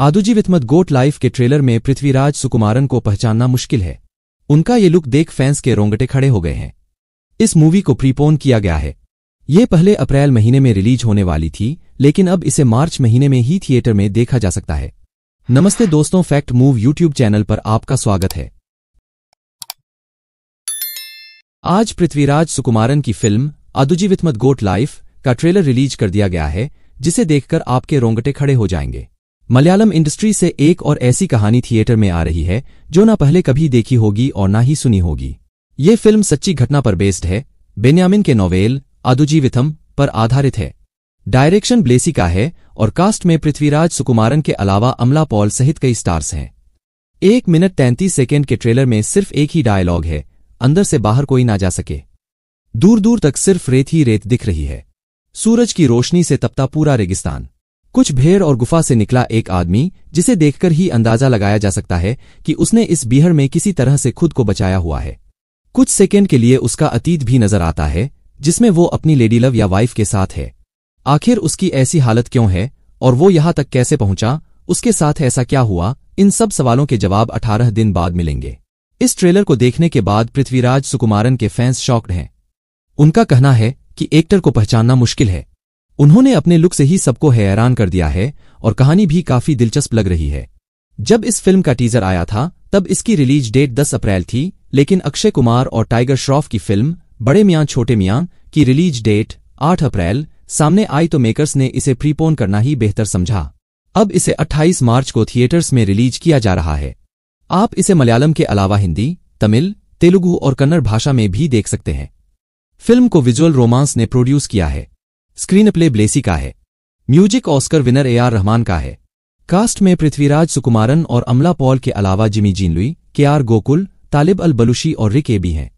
मत goat life के trailer में पृथ्वीराज सुकुमारन को पहचानना मुश्किल है उनका ये लुक देख फैंस के रोंगटे खड़े हो गए हैं इस मूवी को प्रीपोन किया गया है ये पहले अप्रैल महीने में रिलीज होने वाली थी लेकिन अब इसे मार्च महीने में ही थिएटर में देखा जा सकता है नमस्ते दोस्तों फैक्ट मूव यूट्यूब चैनल पर आपका स्वागत है आज पृथ्वीराज सुकुमारन की फिल्म मत गोट लाइफ का ट्रेलर रिलीज कर दिया गया है जिसे देखकर आपके रोंगटे खड़े हो जाएंगे मलयालम इंडस्ट्री से एक और ऐसी कहानी थिएटर में आ रही है जो ना पहले कभी देखी होगी और ना ही सुनी होगी ये फिल्म सच्ची घटना पर बेस्ड है बेन्यामिन के नोवेल अदुजीविथम पर आधारित है डायरेक्शन ब्लेसी का है और कास्ट में पृथ्वीराज सुकुमारन के अलावा अमला पॉल सहित कई स्टार्स हैं एक मिनट तैंतीस सेकेंड के ट्रेलर में सिर्फ एक ही डायलॉग है अंदर से बाहर कोई ना जा सके दूर दूर तक सिर्फ रेत ही रेत दिख रही है सूरज की रोशनी से तपता पूरा रेगिस्तान कुछ भेड़ और गुफा से निकला एक आदमी जिसे देखकर ही अंदाजा लगाया जा सकता है कि उसने इस बिहड़ में किसी तरह से खुद को बचाया हुआ है कुछ सेकेंड के लिए उसका अतीत भी नजर आता है जिसमें वो अपनी लेडी लव या वाइफ के साथ है आखिर उसकी ऐसी हालत क्यों है और वो यहां तक कैसे पहुंचा उसके साथ ऐसा क्या हुआ इन सब सवालों के जवाब 18 दिन बाद मिलेंगे इस ट्रेलर को देखने के बाद पृथ्वीराज सुकुमारन के फैंस शॉक्ड हैं उनका कहना है कि एक्टर को पहचानना मुश्किल है उन्होंने अपने लुक से ही सबको हैरान कर दिया है और कहानी भी काफी दिलचस्प लग रही है जब इस फिल्म का टीजर आया था तब इसकी रिलीज डेट 10 अप्रैल थी लेकिन अक्षय कुमार और टाइगर श्रॉफ की फिल्म बड़े मियां छोटे मियां की रिलीज डेट 8 अप्रैल सामने आई तो मेकर्स ने इसे प्रीपोन करना ही बेहतर समझा अब इसे 28 मार्च को थिएटर्स में रिलीज किया जा रहा है आप इसे मलयालम के अलावा हिंदी तमिल तेलुगु और कन्नड़ भाषा में भी देख सकते हैं फिल्म को विजुअल रोमांस ने प्रोड्यूस किया है स्क्रीन प्ले ब्लेसी का है music Oscar winner A R Rahman का है कास्ट में पृथ्वीराज सुकुमारन और अमला पॉल के अलावा जिमी जीनलुई के आर गोकुल तालिब अल बलुशी और रिके भी हैं